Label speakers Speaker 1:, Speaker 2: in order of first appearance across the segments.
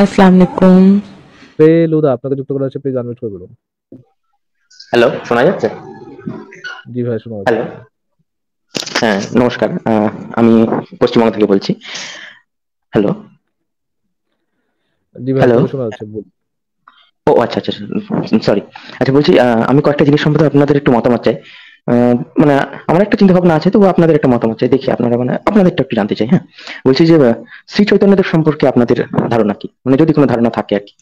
Speaker 1: আসসালামু আলাইকুম
Speaker 2: রে লুদা আপনাকে যুক্ত করা হচ্ছে প্লিজ আনমিউট করে বলুন হ্যালো শোনা যাচ্ছে জি ভাই শোনা যাচ্ছে
Speaker 3: হ্যাঁ নমস্কার আমি পশ্চিমবঙ্গ থেকে বলছি হ্যালো জি ভাই শোনা যাচ্ছে বলুন ও আচ্ছা আচ্ছা সরি আচ্ছা, আচ্ছা বলছি আমি কয়েকটা জিনিস সম্পর্কে আপনাদের একটু মতামত চাই মানে আমার একটা চিন্তা ভাবনা আছে তবু আপনাদের একটা মতামত চাই দেখি আপনারা মানে আপনাদের একটু জানতে চাই হ্যাঁ বলছি যে শ্রী চৈতন্যদেব সম্পর্কে আপনাদের ধারণা কি মানে যদি কোনো ধারণা থাকে আর কি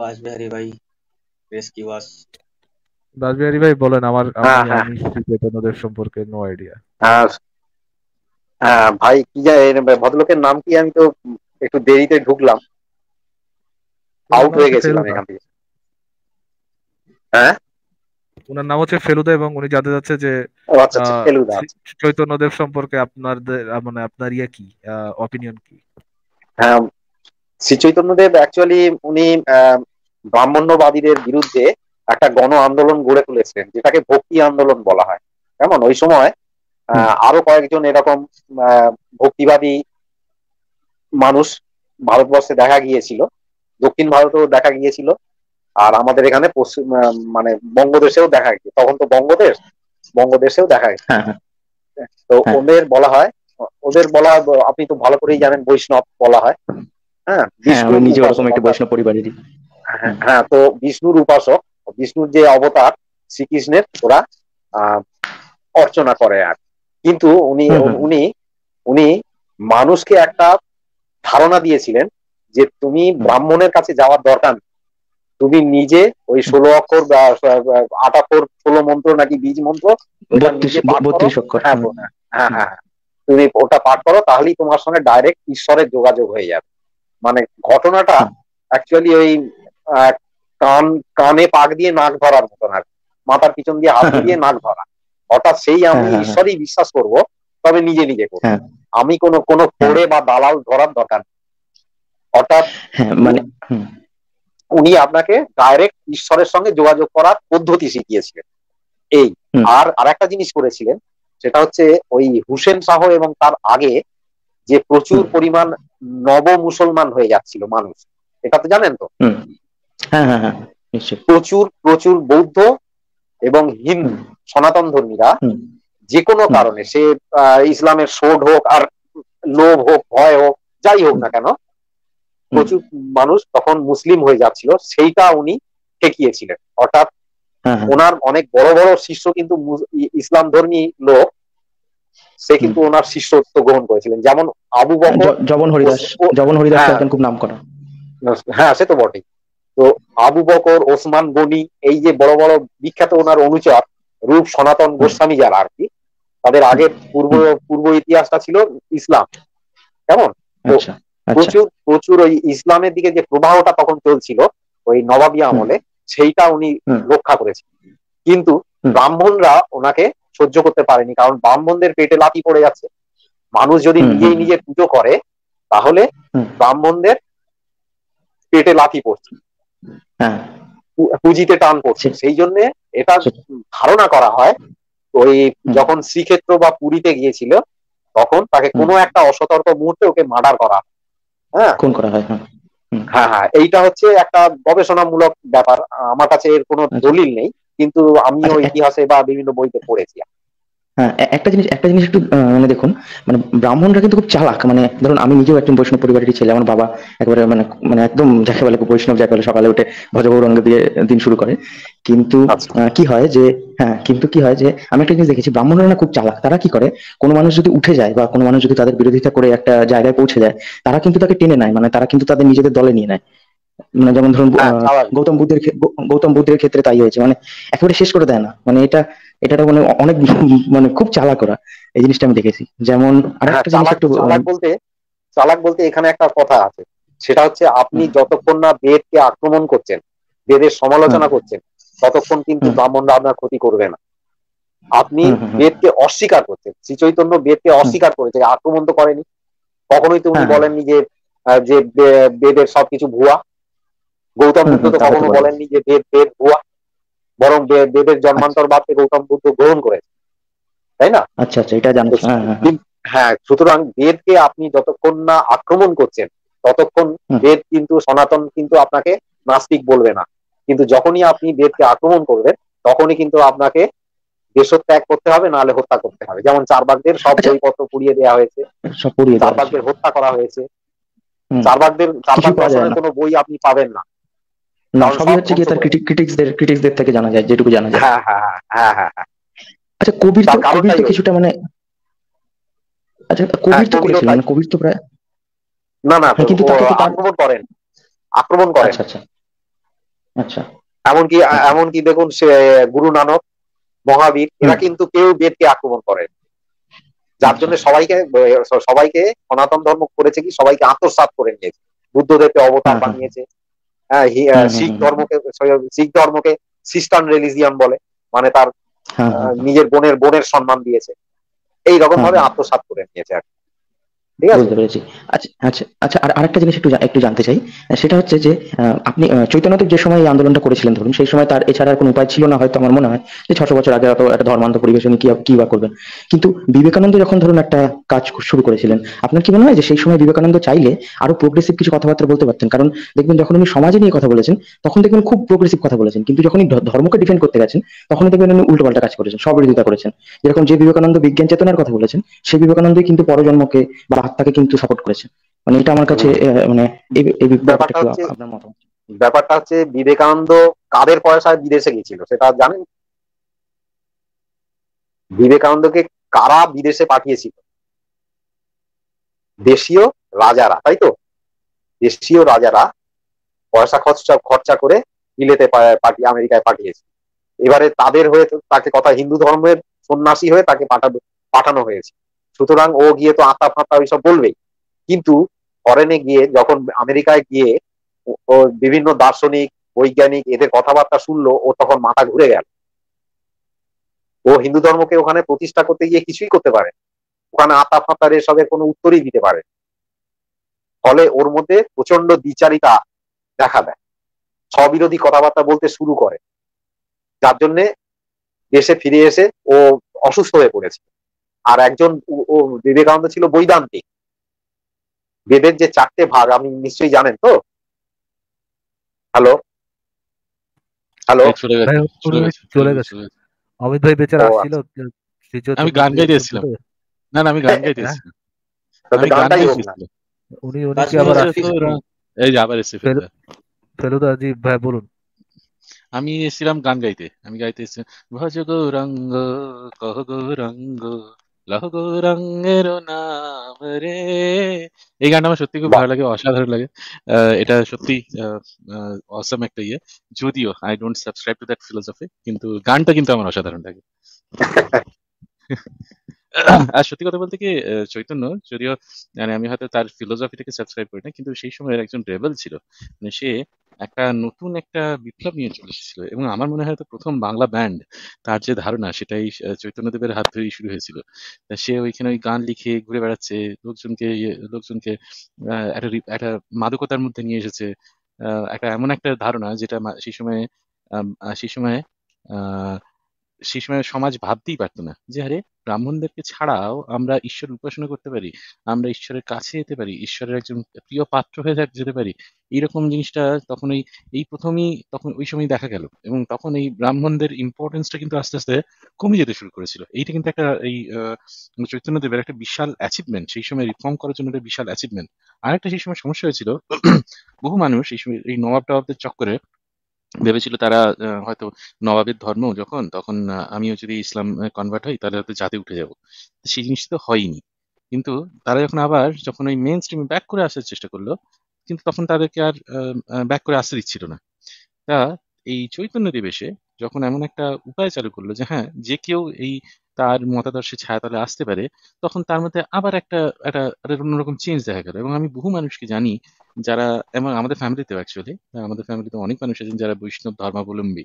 Speaker 4: বাসবিহারী ভাই বেশ কি বাস
Speaker 2: ভাই বলেন আমার হ্যাঁ, হ্যাঁ। আমি শ্রী চৈতন্যদেব সম্পর্কে নো আইডিয়া
Speaker 4: ভাই কি
Speaker 5: ভদ্রলোকের নাম কি আমি তো একটু দেরিতে ঢুকলাম
Speaker 2: আউট হয়ে গেছিলাম এখান থেকে হ্যাঁ ওনার নাম হচ্ছে ফেলুদা এবং উনি জানতে যাচ্ছে যে আচ্ছা, আচ্ছা, চৈতন্যদেব সম্পর্কে আপনার মানে আপনার ইয়ে কি অপিনিয়ন কি
Speaker 5: হ্যাঁ শ্রী চৈতন্যদেব অ্যাকচুয়ালি উনি ব্রাহ্মণ্যবাদীদের বিরুদ্ধে একটা গণ আন্দোলন গড়ে তুলেছেন যেটাকে ভক্তি আন্দোলন বলা হয় কেমন ওই সময় আরো কয়েকজন এরকম ভক্তিবাদী মানুষ ভারতবর্ষে দেখা গিয়েছিল দক্ষিণ ভারতেও দেখা গিয়েছিল আর আমাদের এখানে পশ্চিম মানে বঙ্গদেশেও দেখা গেছে তখন তো বঙ্গদেশ বঙ্গদেশেও দেখা গেছে হ্যাঁ, হ্যাঁ। তো হ্যাঁ। ওদের বলা হয় ওদের বলা আপনি তো ভালো করেই জানেন বৈষ্ণব বলা হয় হ্যাঁ নিজে বৈষ্ণব হ্যাঁ তো বিষ্ণুর উপাসক বিষ্ণুর যে অবতার শ্রীকৃষ্ণের ওরা অর্চনা করে আর কিন্তু উনি উনি উনি মানুষকে একটা ধারণা দিয়েছিলেন যে তুমি ব্রাহ্মণের কাছে যাওয়ার দরকার তুমি নিজে ওই ষোলো অক্ষর বা আট অক্ষর ষোলো মন্ত্র নাকি বীজ মন্ত্র
Speaker 4: হ্যাঁ হ্যাঁ, হ্যাঁ হ্যাঁ
Speaker 5: তুমি ওটা পাঠ করো তাহলেই তোমার সঙ্গে ডাইরেক্ট ঈশ্বরের যোগাযোগ হয়ে যাবে মানে ঘটনাটা অ্যাকচুয়ালি ওই কান কানে পাক দিয়ে নাক ধরার মতন আর মাথার পিছন দিয়ে হাত হ্যাঁ, দিয়ে নাক ধরা হঠাৎ সেই আমি ঈশ্বরেই বিশ্বাস করব তবে নিজে নিজে করবো আমি কোনো কোনো পড়ে বা দালাল ধরার দরকার হঠাৎ মানে উনি আপনাকে ডাইরেক্ট ঈশ্বরের সঙ্গে যোগাযোগ করার পদ্ধতি শিখিয়েছিলেন এই আর আর একটা জিনিস করেছিলেন সেটা হচ্ছে ওই হুসেন শাহ এবং তার আগে যে প্রচুর পরিমাণ নব মুসলমান হয়ে যাচ্ছিল মানুষ এটা তো জানেন তো হ্যাঁ, হ্যাঁ, হ্যাঁ, প্রচুর প্রচুর বৌদ্ধ এবং হিন্দু সনাতন ধর্মীরা যে কোনো কারণে সে ইসলামের সোড হোক আর লোভ হোক ভয় হোক যাই হোক না কেন প্রচুর মানুষ তখন মুসলিম হয়ে যাচ্ছিল সেইটা উনি ঠেকিয়েছিলেন অর্থাৎ হ্যাঁ, হ্যাঁ। ওনার অনেক বড় বড় শিষ্য কিন্তু ইসলাম ধর্মী লোক সে কিন্তু ওনার শিষ্যত্ব গ্রহণ করেছিলেন যেমন আবু
Speaker 3: বকর জবন হরিদাস জবন হরিদাস হ্যাঁ। একজন খুব নাম করা
Speaker 5: হ্যাঁ সে তো বটেই তো আবু বকর ওসমান গনি এই যে বড় বড় বিখ্যাত ওনার অনুচর রূপ সনাতন গোস্বামী যারা আর কি তাদের আগের পূর্ব পূর্ব ইতিহাসটা ছিল ইসলাম কেমন আচ্ছা। প্রচুর প্রচুর ওই ইসলামের দিকে যে প্রবাহটা তখন চলছিল ওই নবাবী আমলে সেইটা উনি রক্ষা করেছেন কিন্তু ব্রাহ্মণরা ওনাকে সহ্য করতে পারেনি কারণ ব্রাহ্মণদের পেটে লাথি পড়ে যাচ্ছে মানুষ যদি নিজেই নিজে পুজো করে তাহলে ব্রাহ্মণদের পেটে লাথি পড়ছে হ্যাঁ। পুঁজিতে টান পড়ছে সেই জন্য এটা ধারণা করা হয় ওই যখন শ্রীক্ষেত্র বা পুরীতে গিয়েছিল তখন তাকে কোনো একটা অসতর্ক মুহূর্তে ওকে মার্ডার করা হয়
Speaker 3: হ্যাঁ খুন করা হয় হ্যাঁ
Speaker 5: হ্যাঁ হ্যাঁ এইটা হচ্ছে একটা গবেষণামূলক ব্যাপার আমার কাছে এর কোনো আচ্ছা। দলিল নেই কিন্তু আমিও আচ্ছা। ইতিহাসে বা বিভিন্ন
Speaker 3: বইতে পড়েছি হ্যাঁ একটা জিনিস একটা জিনিস একটু মানে দেখুন মানে ব্রাহ্মণরা কিন্তু খুব চালাক মানে ধরুন আমি নিজেও একজন বৈষ্ণব পরিবারের ছেলে আমার বাবা একবারে মানে মানে একদম যাকে বলে বৈষ্ণব যাকে বলে সকালে উঠে ভজগৌরঙ্গ দিয়ে দিন শুরু করে কিন্তু আচ্ছা। কি হয় যে হ্যাঁ কিন্তু কি হয় যে আমি একটা জিনিস দেখেছি ব্রাহ্মণরা না খুব চালাক তারা কি করে কোনো মানুষ যদি উঠে যায় বা কোনো মানুষ যদি তাদের বিরোধিতা করে একটা জায়গায় পৌঁছে যায় তারা কিন্তু তাকে টেনে নেয় মানে তারা কিন্তু তাদের নিজেদের দলে নিয়ে নেয় মানে যেমন ধরুন হ্যাঁ, গৌতম বুদ্ধের গৌতম বুদ্ধের ক্ষেত্রে তাই হয়েছে মানে একেবারে শেষ করে দেয় না মানে এটা এটা মানে অনেক মানে খুব চালাক করা এই জিনিসটা আমি দেখেছি যেমন হ্যাঁ,
Speaker 5: বলতে চালাক বলতে এখানে একটা কথা আছে সেটা হচ্ছে আপনি যতক্ষণ না বেদকে আক্রমণ করছেন বেদের সমালোচনা করছেন ততক্ষণ কিন্তু ব্রাহ্মণরা আপনার ক্ষতি করবে না আপনি বেদকে অস্বীকার করছেন শ্রী চৈতন্য বেদকে অস্বীকার করেছে আক্রমণ তো করেনি কখনোই তো উনি হ্যাঁ, বলেননি যে যে বেদের সবকিছু ভুয়া গৌতম বুদ্ধ তো কখনো বলেননি যে বেদ বেদ ভুয়া বরং বেদের জন্মান্তরবাদকে গৌতম বুদ্ধ গ্রহণ করেছে তাই না
Speaker 3: আচ্ছা আচ্ছা এটা জানতে হ্যাঁ, হ্যাঁ, হ্যাঁ।,
Speaker 5: হ্যাঁ সুতরাং বেদকে আপনি যতক্ষণ না আক্রমণ করছেন ততক্ষণ বেদ কিন্তু সনাতন কিন্তু আপনাকে নাস্তিক বলবে না কিন্তু যখনই আপনি বেদকে আক্রমণ করবেন তখনই কিন্তু আপনাকে দেশ ত্যাগ করতে হবে নাহলে হত্যা করতে হবে যেমন চারবাগদের সব আচ্ছা। বইপত্র পুড়িয়ে দেওয়া হয়েছে চারবাগদের হত্যা করা হয়েছে চারবাগদের চারবাগ কোনো বই আপনি পাবেন না
Speaker 3: না সবই হচ্ছে গিয়ে তার ক্রিটিক্সদের ক্রিটিক্সদের থেকে জানা যায় যেটুকু জানা যায় হ্যাঁ
Speaker 5: হ্যাঁ হ্যাঁ হ্যাঁ, হ্যাঁ, হ্যাঁ।
Speaker 3: আচ্ছা কবির তো কবির কিছুটা মানে আচ্ছা কবির হ্যাঁ, তো করেছিল মানে কবির তো প্রায়
Speaker 5: না না কিন্তু তাকে তো আক্রমণ করেন আক্রমণ করেন আচ্ছা আচ্ছা আচ্ছা এমনকি আচ্ছা। এমনকি দেখুন সে গুরু নানক মহাবীর এরা কিন্তু কেউ বেদকে আক্রমণ করেন যার আচ্ছা। জন্য সবাইকে সবাইকে সনাতন ধর্ম করেছে কি সবাইকে আত্মসাত করে নিয়েছে বুদ্ধদেবকে অবতার বানিয়েছে হ্যাঁ, শিখ ধর্মকে শিখ ধর্মকে সিস্টান রিলিজিয়ান বলে মানে তার হ্যাঁ, হ্যাঁ, নিজের বোনের বোনের সম্মান দিয়েছে এইরকম ভাবে আত্মসাত করে নিয়েছে আর
Speaker 3: বুঝতে পেরেছি আচ্ছা আচ্ছা আচ্ছা আর আরেকটা জিনিস একটু একটু জানতে চাই সেটা হচ্ছে যে আপনি চৈতন্যদেব যে সময় এই আন্দোলনটা করেছিলেন ধরুন সেই সময় তার এছাড়া কোনো উপায় ছিল না হয়তো আমার মনে হয় যে ছশো বছর আগে অত একটা পরিবেশ উনি কি বা করবেন কিন্তু বিবেকানন্দ যখন ধরুন একটা কাজ শুরু করেছিলেন আপনার কি মনে হয় যে সেই সময় বিবেকানন্দ চাইলে আরো প্রোগ্রেসিভ কিছু কথাবার্তা বলতে পারতেন কারণ দেখবেন যখন উনি সমাজে নিয়ে কথা বলেছেন তখন দেখবেন খুব প্রোগ্রেসিভ কথা বলেছেন কিন্তু যখন ধর্মকে ডিফেন্ড করতে গেছেন তখন দেখবেন উনি উল্টোপাল্টা কাজ করেছেন সব বিরোধিতা করেছেন যেরকম যে বিবেকানন্দ বিজ্ঞান চেতনার কথা বলেছেন সেই বিবেকানন্দই কিন্তু পরজন্মকে বা আত্মাকে কিন্তু সাপোর্ট করেছে মানে এটা আমার কাছে মানে এই ব্যাপারটা
Speaker 5: আপনার মত ব্যাপারটা হচ্ছে বিবেকানন্দ কাদের পয়সায় বিদেশে গিয়েছিল সেটা জানেন বিবেকানন্দকে কারা বিদেশে পাঠিয়েছিল দেশীয় রাজারা তাই তো দেশীয় রাজারা পয়সা খরচা খরচা করে বিলেতে পাঠিয়ে আমেরিকায় পাঠিয়েছে এবারে তাদের হয়ে তাকে কথা হিন্দু ধর্মের সন্ন্যাসী হয়ে তাকে পাঠানো হয়েছে সুতরাং ও গিয়ে তো আতা ফাতা ওইসব বলবে কিন্তু ফরেনে গিয়ে যখন আমেরিকায় গিয়ে ও বিভিন্ন দার্শনিক বৈজ্ঞানিক এদের কথাবার্তা শুনলো ও তখন মাথা ঘুরে গেল ও হিন্দু ধর্মকে ওখানে প্রতিষ্ঠা করতে গিয়ে কিছুই করতে পারে ওখানে আতা ফাতার এসবের কোনো উত্তরই দিতে পারে ফলে ওর মধ্যে প্রচন্ড দ্বিচারিতা দেখা দেয় স্ববিরোধী কথাবার্তা বলতে শুরু করে যার জন্যে দেশে ফিরে এসে ও অসুস্থ হয়ে পড়েছে আর একজন বিবেকানন্দ ছিল বৈদান্তিক বেদের যে চারটে ভাগ আপনি নিশ্চয়ই জানেন তো হ্যালো
Speaker 2: হ্যালো চলে গেছে অমিত ভাই আসছিল আচ্ছা। আমি গান গাইতেছিলাম না না আমি গান আমি গান উনি উনি কি আবার এই যে আবার এসে ফেলুদা ভাই বলুন
Speaker 1: আমি এসেছিলাম গান গাইতে আমি গাইতে এসেছিলাম ভজ গৌরঙ্গ কহ গৌরঙ্গ লহগো রঙের রে এই গানটা আমার সত্যি খুব ভালো লাগে অসাধারণ লাগে এটা সত্যি অসম একটা ইয়ে যদিও I don't subscribe to that philosophy কিন্তু গানটা কিন্তু আমার অসাধারণ লাগে আর সত্যি কথা বলতে কি চৈতন্য যদিও মানে আমি হয়তো তার ফিলোসফিটাকে সাবস্ক্রাইব করি না কিন্তু সেই সময়ের একজন রেবেল ছিল মানে সে একটা নতুন একটা বিপ্লব নিয়ে চলে এসেছিল এবং আমার মনে হয় তো প্রথম বাংলা ব্যান্ড তার যে ধারণা সেটাই চৈতন্যদেবের হাত ধরেই শুরু হয়েছিল সে ওইখানে ওই গান লিখে ঘুরে বেড়াচ্ছে লোকজনকে লোকজনকে একটা একটা মাদকতার মধ্যে নিয়ে এসেছে একটা এমন একটা ধারণা যেটা সেই সময় সেই আহ সেই সময় সমাজ ভাবতেই পারতো না যে আরে ব্রাহ্মণদেরকে ছাড়াও আমরা ঈশ্বর উপাসনা করতে পারি আমরা ঈশ্বরের কাছে যেতে পারি ঈশ্বরের একজন প্রিয় পাত্র হয়ে যেতে পারি এইরকম জিনিসটা তখন এই এই প্রথমেই তখন ওই সময় দেখা গেল এবং তখন এই ব্রাহ্মণদের ইম্পর্টেন্সটা কিন্তু আস্তে আস্তে কমে যেতে শুরু করেছিল এইটা কিন্তু একটা এই মানে চৈতন্যদেবের একটা বিশাল অ্যাচিভমেন্ট সেই সময় রিফর্ম করার জন্য একটা বিশাল অ্যাচিভমেন্ট আরেকটা সেই সময় সমস্যা হয়েছিল বহু মানুষ এই সময় এই নবাব টবাবদের চক্করে ভেবেছিল তারা হয়তো নবাবের ধর্ম যখন তখন আমিও যদি ইসলাম কনভার্ট হই তাহলে হয়তো জাতে উঠে যাব সেই জিনিসটা তো হয়নি কিন্তু তারা যখন আবার যখন ওই মেন স্ট্রিমে ব্যাক করে আসার চেষ্টা করলো কিন্তু তখন তাদেরকে আর ব্যাক করে আসতে দিচ্ছিল না তা এই চৈতন্য দিবসে যখন এমন একটা উপায় চালু করলো যে হ্যাঁ যে কেউ এই তার ছায়া ছায়াতলে আসতে পারে তখন তার মধ্যে আবার একটা একটা অন্যরকম চেঞ্জ দেখা গেল এবং আমি বহু মানুষকে জানি যারা এবং আমাদের ফ্যামিলিতেও অ্যাকচুয়ালি আমাদের ফ্যামিলিতে অনেক মানুষ আছেন যারা বৈষ্ণব ধর্মাবলম্বী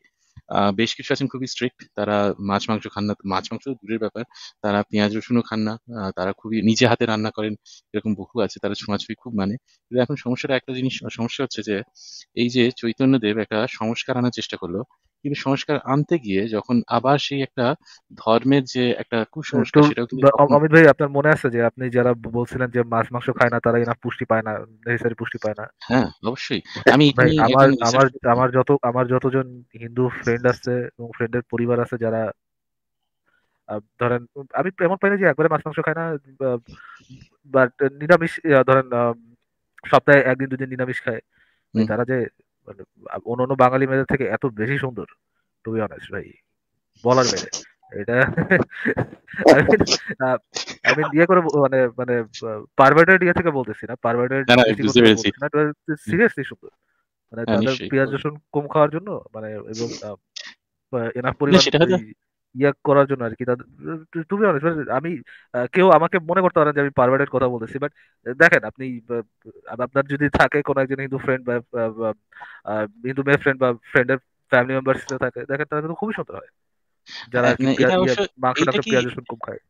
Speaker 1: বেশ কিছু আছেন খুবই স্ট্রিক্ট তারা মাছ মাংস খান না মাছ মাংস দূরের ব্যাপার তারা পেঁয়াজ রসুনও খান না তারা খুবই নিজে হাতে রান্না করেন এরকম বহু আছে তারা ছোঁয়াছুঁই খুব মানে কিন্তু এখন সমস্যাটা একটা জিনিস সমস্যা হচ্ছে যে এই যে চৈতন্যদেব একটা সংস্কার আনার চেষ্টা করলো কিন্তু সংস্কার আনতে গিয়ে যখন আবার সেই একটা ধর্মের যে একটা কুসংস্কার সেটাও অমিত
Speaker 2: ভাই আপনার মনে আছে যে আপনি যারা বলছিলেন যে মাছ মাংস খায় না তারা এনা পুষ্টি পায় না নেসেসারি পুষ্টি পায় না হ্যাঁ
Speaker 1: অবশ্যই আমি আমার আমার
Speaker 2: আমার যত আমার যতজন হিন্দু ফ্রেন্ড আছে এবং ফ্রেন্ডের পরিবার আছে যারা ধরেন আমি এমন পাই না যে একবারে মাছ মাংস খায় না বাট নিরামিষ ধরেন সপ্তাহে একদিন দুদিন নিরামিষ খায় তারা যে মানে অন্য অন্য বাঙালি মেয়েদের থেকে এত বেশি সুন্দর টু বি অনেস্ট ভাই বলার বাইরে এটা আমি ইয়ে করে মানে মানে পারভার্টেড ইয়ে থেকে বলতেছি না পারভার্টেড সিরিয়াসলি ইয়ে সুন্দর মানে হ্যাঁ, পেঁয়াজ রসুন কম খাওয়ার জন্য মানে এবং এনাফ পরিমাণ ইয়া করার জন্য আর কি তুমি মানে আমি কেউ আমাকে মনে করতে পারেন যে আমি পারভার্টের কথা বলতেছি বাট দেখেন আপনি আপনার যদি থাকে কোনো একজন হিন্দু ফ্রেন্ড বা হিন্দু মেয়ে ফ্রেন্ড বা ফ্রেন্ডের ফ্যামিলি মেম্বার থাকে দেখেন তাদের কিন্তু খুবই সুন্দর হয় যারা মাংসটাকে পেঁয়াজ রসুন কম
Speaker 1: খায়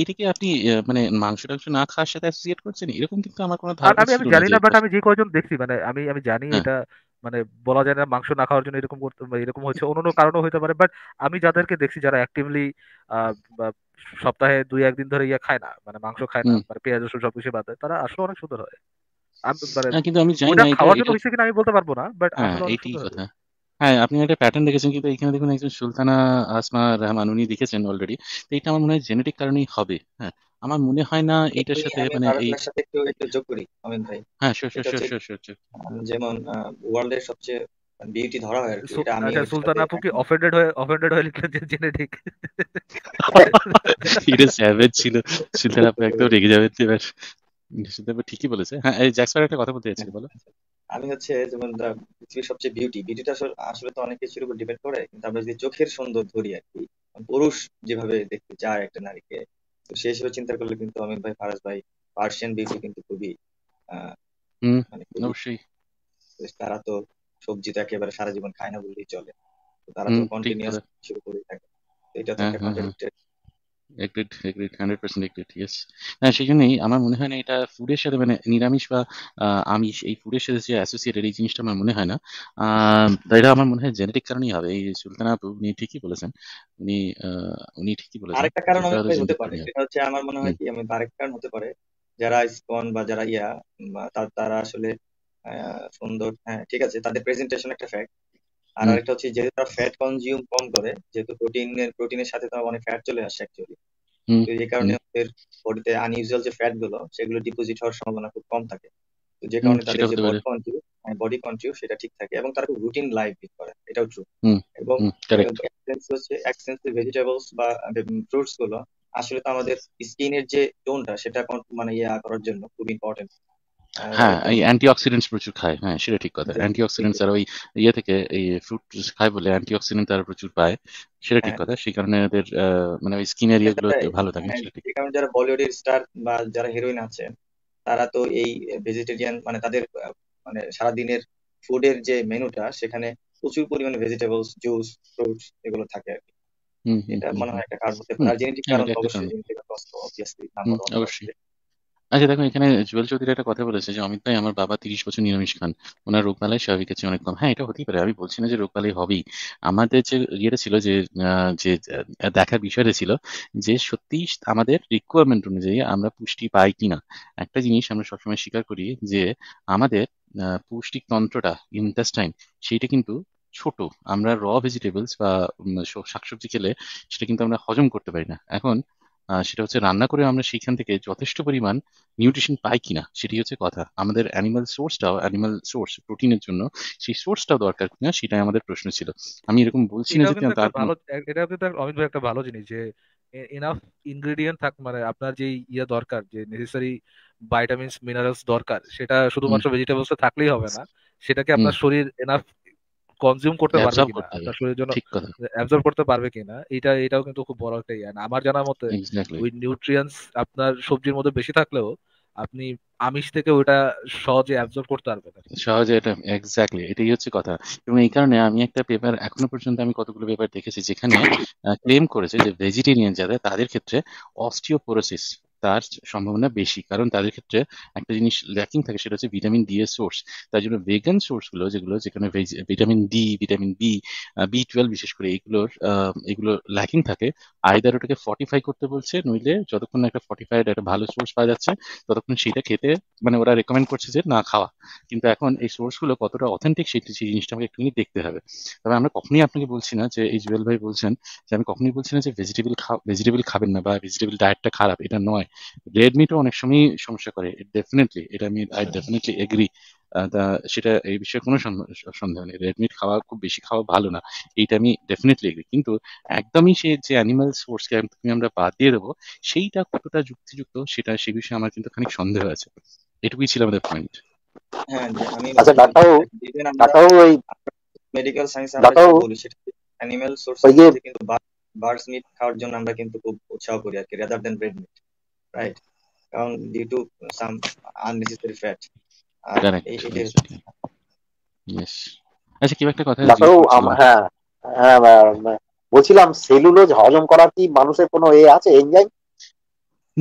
Speaker 1: এটা কি আপনি মানে মাংস টাংস না খাওয়ার সাথে অ্যাসোসিয়েট করছেন এরকম কিন্তু আমার কোনো ধারণা আমি আমি জানি না বাট আমি
Speaker 2: যে কয়জন দেখছি মানে আমি আমি জানি হ্যাঁ। এটা মানে বলা যায় না মাংস না খাওয়ার জন্য এরকম করতে এরকম হচ্ছে অন্য কারণও হতে পারে বাট আমি যাদেরকে দেখছি যারা অ্যাক্টিভলি সপ্তাহে দুই একদিন ধরে ইয়া খায় না মানে মাংস খায় না মানে পেঁয়াজ রসুন সবকিছু বাদ দেয় তারা আসলে অনেক সুন্দর হয় মানে কিন্তু আমি জানি না খাওয়ার জন্য হয়েছে কিনা আমি বলতে পারবো না বাট হ্যাঁ, এইটি
Speaker 1: কথা হ্যাঁ আপনি একটা প্যাটার্ন দেখেছেন কিন্তু এখানে দেখুন একজন সুলতানা আসমা রহমান উনি দেখেছেন অলরেডি তো এটা আমার মনে হয় জেনেটিক কারণেই হবে হ্যাঁ আমার মনে হয় না এটার সাথে মানে
Speaker 4: একটু যোগ করি আমিন ভাই হ্যাঁ sure sure sure sure sure যেমন ওয়ার্ল্ডের সবচেয়ে বিউটি ধরা হয় আর কি এটা আমি আচ্ছা, সুলতান আপু কি
Speaker 2: অফেন্ডেড হয়ে অফেন্ডেড হয়ে লিখলেন যে জেনেটিক
Speaker 1: এটা স্যাভেজ ছিল সুলতান আপু একদম রেগে যাবেন এবার সুলতান আপু ঠিকই বলেছে হ্যাঁ এই জ্যাক্সপার একটা কথা বলতে চাইছিল বলো
Speaker 4: আমি হচ্ছে যেমন পৃথিবীর সবচেয়ে বিউটি বিউটিটা আসলে আসলে তো অনেক কিছুর উপর ডিপেন্ড করে কিন্তু আমরা যদি চোখের সৌন্দর্য ধরি আর কি পুরুষ যেভাবে দেখতে চায় একটা নারীকে তো সেই হিসেবে চিন্তা করলে কিন্তু অমিত ভাই ফারাজ ভাই পার্সিয়ান বিউটি কিন্তু খুবই মানে অবশ্যই তারা তো সবজি তো একেবারে সারা জীবন খায় না বললেই চলে তারা তো কন্টিনিউয়াস শুরু করে থাকে এটা তো হ্যাঁ, একটা হ্যাঁ,
Speaker 1: হ্যাঁ। Agreed agreed hundred percent agreed yes হ্যাঁ সেই জন্যই আমার মনে হয় না এটা ফুডের সাথে মানে নিরামিষ বা আমিষ এই ফুডের সাথে যে অ্যাসোসিয়েটেড এই জিনিসটা আমার মনে হয় না এটা আমার মনে হয় জেনেটিক কারণেই হবে এই সুলতানা আপু উনি ঠিকই বলেছেন উনি উনি ঠিকই বলেছেন আরেকটা কারণ হতে পারে সেটা
Speaker 4: হচ্ছে আমার মনে হয় কি আমি আরেকটা কারণ হতে পারে যারা স্কন বা যারা ইয়া তারা আসলে সুন্দর হ্যাঁ ঠিক আছে তাদের প্রেজেন্টেশন একটা ফ্যাক্ট আর আরেকটা হচ্ছে যেহেতু তারা ফ্যাট কনজিউম কম করে যেহেতু প্রোটিনের প্রোটিনের সাথে তারা অনেক ফ্যাট চলে আসে অ্যাকচুয়ালি তো এই কারণে ওদের বডিতে আনইউজুয়াল যে ফ্যাট গুলো সেগুলো ডিপোজিট হওয়ার সম্ভাবনা খুব কম থাকে তো যে কারণে তাদের যে বডি কন্ট্রিউ বডি কন্ট্রিউ সেটা ঠিক থাকে এবং তারা খুব রুটিন লাইফ লিড করে এটাও ট্রু এবং এক্সেন্স হচ্ছে এক্সটেন্সিভ ভেজিটেবলস বা ফ্রুটস গুলো আসলে তো আমাদের স্কিনের যে টোনটা সেটা মানে ইয়া করার জন্য খুব ইম্পর্টেন্ট হ্যাঁ
Speaker 1: এই অ্যান্টিঅক্সিডেন্টস প্রচুর খায় হ্যাঁ সেটা ঠিক কথা অ্যান্টিঅক্সিডেন্টস আর ওই ইয়ে থেকে এই ফ্রুট খায় বলে অ্যান্টিঅক্সিডেন্ট তারা প্রচুর পায় সেটা ঠিক হ্যাঁ। কথা সেই কারণে ওদের মানে ওই ভালো থাকে
Speaker 4: হ্যাঁ, যারা বলিউডের স্টার বা যারা হিরোইন আছে তারা তো এই ভেজিটেরিয়ান মানে তাদের মানে সারাদিনের ফুডের যে মেনুটা সেখানে প্রচুর পরিমাণে ভেজিটেবলস জুস ফ্রুটস এগুলো থাকে আর কি
Speaker 1: এটা মনে হয় একটা
Speaker 4: কারণ হতে পারে জেনেটিক কারণ অবশ্যই অবশ্যই
Speaker 1: আচ্ছা দেখো এখানে জুয়েল চৌধুরী একটা কথা বলেছে যে অমিত ভাই আমার বাবা তিরিশ বছর নিরামিষ খান ওনার রোগবালাই স্বাভাবিক আছে অনেক কম হ্যাঁ এটা হতেই পারে আমি বলছি না যে রোগবালাই হবেই আমাদের যে ইয়েটা ছিল যে যে দেখার বিষয়টা ছিল যে সত্যি আমাদের রিকোয়ারমেন্ট অনুযায়ী আমরা পুষ্টি পাই কিনা একটা জিনিস আমরা সবসময় স্বীকার করি যে আমাদের পুষ্টিক তন্ত্রটা ইনটাস্টাইন সেইটা কিন্তু ছোট আমরা র ভেজিটেবলস বা শাকসবজি খেলে সেটা কিন্তু আমরা হজম করতে পারি না এখন সেটা হচ্ছে রান্না করে আমরা সেখান থেকে যথেষ্ট পরিমাণ নিউট্রিশন পাই কিনা সেটি হচ্ছে কথা আমাদের অ্যানিমাল সোর্সটাও অ্যানিমাল সোর্স প্রোটিনের জন্য সেই সোর্সটাও দরকার কিনা সেটাই আমাদের প্রশ্ন ছিল আমি এরকম বলছি না যে তার
Speaker 2: এটা কিন্তু অমিত ভাই একটা ভালো জিনিস যে এনাফ ইনগ্রেডিয়েন্ট থাক মানে আপনার যে ইয়া দরকার যে নেসেসারি ভাইটামিনস মিনারেলস দরকার সেটা শুধুমাত্র ভেজিটেবলসে থাকলেই হবে না সেটাকে আপনার শরীর এনাফ কনজিউম করতে পারবে কিনা আপনার শরীরের জন্য অ্যাবজর্ব করতে পারবে কিনা এটা এটাও কিন্তু খুব বড় একটা ইয়া আমার জানার মতে ওই নিউট্রিয়েন্টস আপনার সবজির মধ্যে বেশি থাকলেও আপনি আমিষ থেকে ওটা সহজে অ্যাবজর্ব করতে পারবেন
Speaker 1: সহজে এটা এক্স্যাক্টলি এটাই হচ্ছে কথা এবং এই কারণে আমি একটা পেপার এখনো পর্যন্ত আমি কতগুলো পেপার দেখেছি যেখানে ক্লেম করেছে যে ভেজিটেরিয়ান যারা তাদের ক্ষেত্রে অস্টিওপোরোসিস তার সম্ভাবনা বেশি কারণ তাদের ক্ষেত্রে একটা জিনিস ল্যাকিং থাকে সেটা হচ্ছে ভিটামিন ডি এর সোর্স তার জন্য ভেগান সোর্সগুলো যেগুলো যেখানে vitamin D vitamin B B twelve বিশেষ করে এগুলোর এগুলো ল্যাকিং থাকে আয়দার ওটাকে ফর্টিফাই করতে বলছে নইলে যতক্ষণ একটা ফর্টিফাইড একটা ভালো সোর্স পাওয়া যাচ্ছে ততক্ষণ সেটা খেতে মানে ওরা রেকমেন্ড করছে যে না খাওয়া কিন্তু এখন এই সোর্সগুলো কতটা অথেন্টিক সেই সেই জিনিসটা আমাকে একটুখানি দেখতে হবে তবে আমরা কখনই আপনাকে বলছি না যে এই জুয়েল ভাই বলছেন যে আমি কখনই বলছি না যে ভেজিটেবল ভেজিটেবল খাবেন না বা ভেজিটেবল ডায়েটটা খারাপ এটা নয় রেডমিটা অনেক সময় সমস্যা করে ডেফিনেটলি এটা আমি আই ডেফিনেটলি এগ্রি তা সেটা এই বিষয়ে কোনো সন্দেহ নেই রেডমি খাওয়া খুব বেশি খাওয়া ভালো না এইটা আমি ডেফিনেটলি এগ্রি কিন্তু একদমই সে যে অ্যানিমাল সোর্স তুমি আমরা বাদ দিয়ে দেবো সেইটা কতটা যুক্তিযুক্ত সেটা সে বিষয়ে আমার কিন্তু খানিক সন্দেহ আছে এটুকুই ছিল আমাদের পয়েন্ট
Speaker 4: মেডিকেল সায়েন্স আমরা বলি সেটা অ্যানিমাল সোর্স কিন্তু বার্ডস মিট খাওয়ার জন্য আমরা কিন্তু খুব উৎসাহ করি আর কি rather than bread meat right? Um, due to some unnecessary fat. Uh, Correct. It, it is.
Speaker 1: Yes. আচ্ছা কি একটা কথা হ্যাঁ
Speaker 5: হ্যাঁ বলছিলাম সেলুলোজ হজম করা কি মানুষের কোনো এ আছে এনজাইম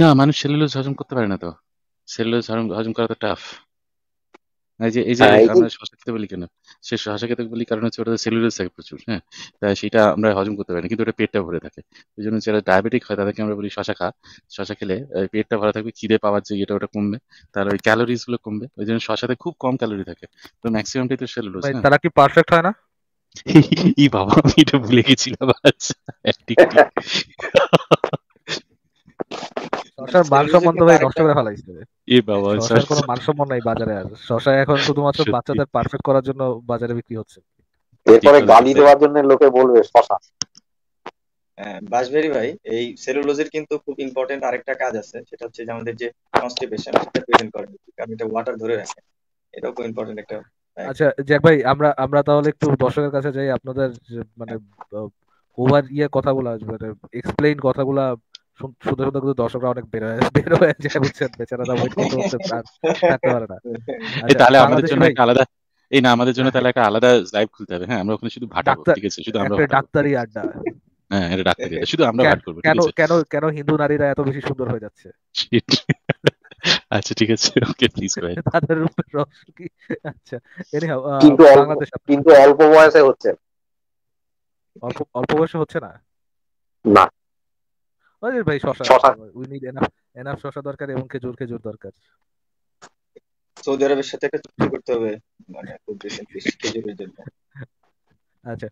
Speaker 1: না মানুষ সেলুলোজ হজম করতে পারে না তো সেলুলোজ হজম করা তো টাফ এই যে হ্যাঁ, এই যে আমরা শশা খেতে বলি কেন সে শশা খেতে বলি কারণ হচ্ছে ওটা সেলুলোজ থাকে প্রচুর হ্যাঁ তাই সেটা আমরা হজম করতে পারি না কিন্তু ওটা পেটটা ভরে থাকে ওই জন্য যারা ডায়াবেটিক হয় তাদেরকে আমরা বলি শশা খা শশা খেলে পেটটা ভরে থাকবে খিদে পাওয়ার যে এটা ওটা কমবে তার ওই ক্যালোরিজ গুলো কমবে ওই জন্য শশাতে খুব কম ক্যালোরি থাকে তো ম্যাক্সিমামটাই তো সেলুলোজ হ্যাঁ? তারা কি পারফেক্ট হয় না ই বাবা আমি এটা ভুলে গেছিলাম আচ্ছা
Speaker 2: তো ভাই নষ্ট করে ফেলাইছে এ বাবা কোনো নাই বাজারে আর শশা এখন শুধুমাত্র বাচ্চাদের পারফেক্ট করার জন্য বাজারে বিক্রি হচ্ছে
Speaker 5: এরপরে গালি দেওয়ার জন্য লোকে বলবে
Speaker 4: হ্যাঁ, বাসবেরি ভাই এই কিন্তু খুব ইম্পর্টেন্ট আরেকটা কাজ আছে সেটা হচ্ছে যে আমাদের যে কনস্টিপেশন সেটা প্রিভেন্ট করে কারণ এটা ওয়াটার ধরে রাখে এটাও খুব ইম্পর্টেন্ট একটা
Speaker 2: আচ্ছা জ্যাক ভাই আমরা আমরা তাহলে একটু দর্শকের কাছে যাই আপনাদের মানে ওভার ইয়ে কথাগুলা মানে এক্সপ্লেইন কথাগুলা সুন্দর সুন্দর কিন্তু দর্শকরা অনেক বের হয়ে বের হয়ে যায় বুঝছেন বেচারা ওয়েট করতে থাকতে পারে না আচ্ছা, তাহলে আমাদের জন্য আলাদা
Speaker 1: এই না আমাদের জন্য তাহলে একটা আলাদা লাইভ খুলতে হবে হ্যাঁ আমরা ওখানে শুধু ভাটা ঠিক আছে শুধু আমরা
Speaker 2: ডাক্তারি আড্ডা
Speaker 1: হ্যাঁ এটা ডাক্তারি শুধু আমরা ভাট করব কেন
Speaker 2: কেন কেন হিন্দু নারীরা এত বেশি সুন্দর হয়ে যাচ্ছে
Speaker 1: আচ্ছা ঠিক আছে ওকে প্লিজ গো
Speaker 2: তাদের রূপের কি আচ্ছা কিন্তু বাংলাদেশ
Speaker 5: কিন্তু অল্প বয়সে
Speaker 2: হচ্ছে অল্প অল্প বয়সে হচ্ছে না না ওদের ভাই শশা উই নিড এনাফ এনাফ শশা দরকার এবং খেজুর খেজুর দরকার
Speaker 4: সৌদি আরবের সাথে একটা চুক্তি করতে হবে মানে খুব বেশি খেজুরের জন্য আচ্ছা